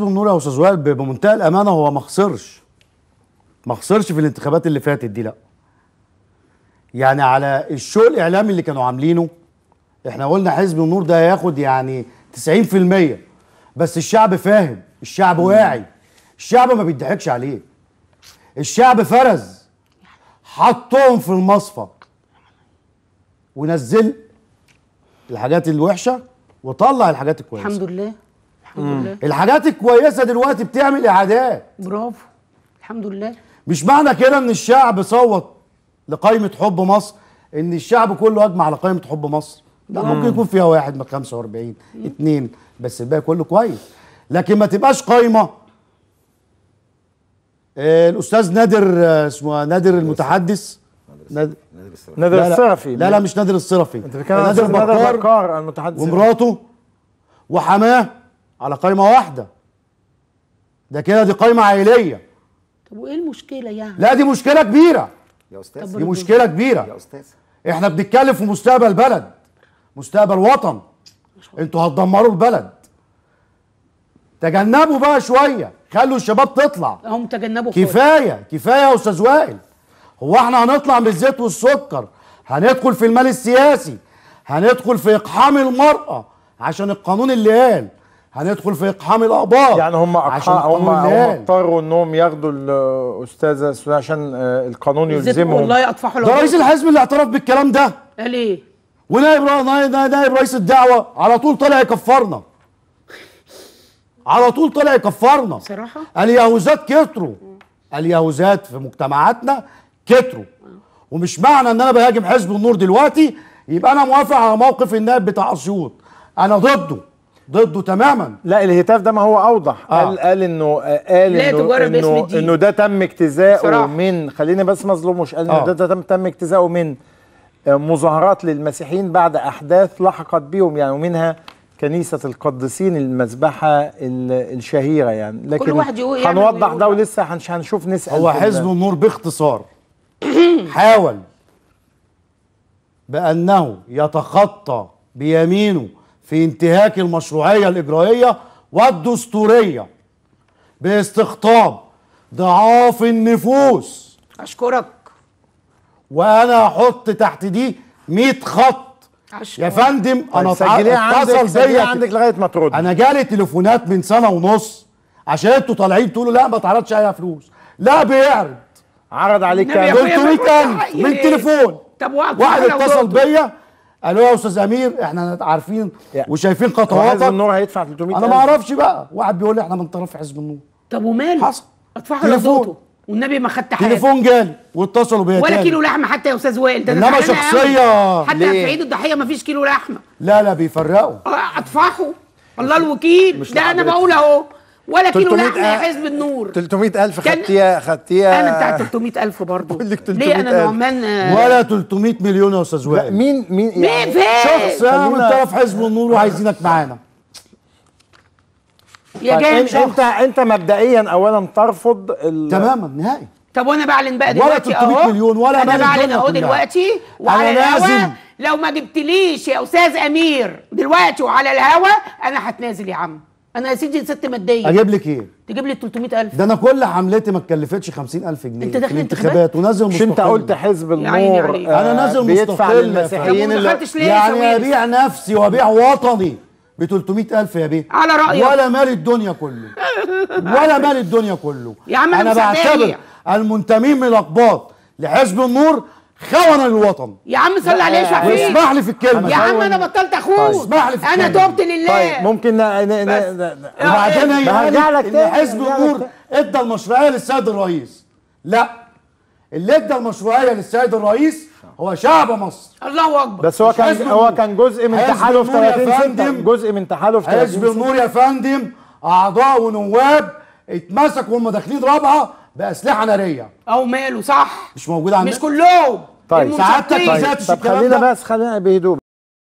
النور يا استاذ وائل بمنتهى الامانه هو ما خسرش ما خسرش في الانتخابات اللي فاتت دي لا يعني على الشو الاعلامي اللي كانوا عاملينه احنا قلنا حزب النور ده هياخد يعني 90% بس الشعب فاهم الشعب واعي الشعب ما بيضحكش عليه الشعب فرز حطهم في المصفى ونزل الحاجات الوحشه وطلع الحاجات الكويسه الحمد لله لله الحاجات الكويسه دلوقتي بتعمل اعادات برافو الحمد لله مش معنى كده ان الشعب صوت لقائمه حب مصر ان الشعب كله اجمع على قائمه حب مصر لا ممكن يكون فيها واحد من 45 اثنين بس الباقي كله كويس لكن ما تبقاش قايمه آه، الاستاذ نادر آه، اسمه نادر المتحدث نادر نادر الصرفي لا لا مش نادر الصرفي انت بتتكلم نادر بكار المتحدث ومراته وحماه على قايمه واحده ده كده دي قايمه عائليه طب وايه المشكله يعني لا دي مشكله كبيره يا استاذ دي مشكله كبيره يا استاذ احنا بنتكلم في مستقبل بلد مستقبل وطن انتوا هتدمروا البلد تجنبوا بقى شويه خلوا الشباب تطلع هم تجنبوا كفايه خلص. كفايه يا استاذ وائل هو احنا هنطلع من الزيت والسكر هندخل في المال السياسي هندخل في اقحام المراه عشان القانون اللي قال هندخل يعني في اقحام الاقباط يعني هم اقحام هم, اضطروا انهم ياخدوا الاستاذه عشان آه، القانون يلزمهم والله يطفحوا ده رئيس الحزب اللي اعترف بالكلام ده قال ايه ونائب نائب رئيس الدعوه على طول طلع يكفرنا على طول طلع يكفرنا صراحه اليهوذات كتروا اليهوذات في مجتمعاتنا كتروا ومش معنى ان انا بهاجم حزب النور دلوقتي يبقى انا موافق على موقف النائب بتاع اسيوط انا ضده ضده تماما لا الهتاف ده ما هو اوضح آه. قال قال انه قال انه انه, ده تم اكتزاؤه من خليني بس مظلومش قال انه آه. ده تم تم اجتزاؤه من آه، مظاهرات للمسيحيين بعد احداث لحقت بيهم يعني ومنها كنيسة القديسين المذبحة الشهيرة يعني لكن كل واحد يقول هنوضح ده ولسه هنشوف نسأل هو حزب النور باختصار حاول بأنه يتخطى بيمينه في انتهاك المشروعية الإجرائية والدستورية باستقطاب ضعاف النفوس أشكرك وأنا أحط تحت دي 100 خط عشان. يا فندم انا طيب، اتصل بيا عندك لغايه ما ترد انا جالي تليفونات من سنه ونص عشان انتوا طالعين تقولوا لا ما تعرضش عليها فلوس لا بيعرض عرض عليك كام 300 الف من تليفون طب واحد اتصل بيا قالوا يا استاذ امير احنا عارفين وشايفين خطواتك حزب النور هيدفع 300 انا ما اعرفش بقى واحد بيقول لي احنا من طرف حزب النور طب وماله حصل ادفعوا لصوته والنبي ما خدت حاجه تليفون جالي واتصلوا بيا ولا كيلو لحمه حتى يا استاذ وائل ده انما شخصيه حتى في عيد الضحيه ما فيش كيلو لحمه لا لا بيفرقوا اطفحوا الله الوكيل ده انا بقول اهو ولكنه لحم حزب النور 300000 خدتيها خدتيها انا بتاع 300000 برضه بقول لك 300000 ليه انا نعمان آه، ولا 300 مليون يا استاذ وائل مين مين مين يعني فين شخص من طرف حزب النور وعايزينك معانا يا طيب، مش انت انت مبدئيا اولا ترفض تماما نهائي طب وانا بعلن بقى دلوقتي ولا 300 مليون ولا انا بعلن اهو دلوقتي وعلى الهوا لو ما جبتليش يا استاذ امير دلوقتي وعلى الهوا انا هتنازل يا عم انا يا سيدي ست ماديه اجيب لك ايه تجيب لي 300000 ده انا كل حملتي ما اتكلفتش 50000 جنيه انت داخل يعني انتخابات ونازل مش انت قلت حزب يعني النور يعني آه، انا نازل مستقل للمسيحيين يعني ابيع نفسي وابيع وطني ب 300000 يا بيه على رايك ولا مال الدنيا كله ولا مال الدنيا كله يا عم انا بعتبر المنتمين من الاقباط لحزب النور خون للوطن يا عم صلي عليه شو فيك اسمح لي في الكلمه يا عم انا بطلت اخوك طيب، اسمح لي في الكلمة. انا تبت لله طيب ممكن وبعدين هيقول لك ان حزب إيه، إيه، النور إيه، ادى المشروعيه للسيد الرئيس لا اللي ادى المشروعيه للسيد الرئيس هو شعب مصر الله اكبر بس هو كان هو كان جزء من تحالف 30 سنه جزء من تحالف 30 حزب النور يا فندم اعضاء ونواب اتمسكوا وهم داخلين رابعه باسلحه ناريه او ماله صح مش موجود عندنا مش كلهم طيب سعادتك ما طيب. طيب. خلينا بس خلينا بهدوء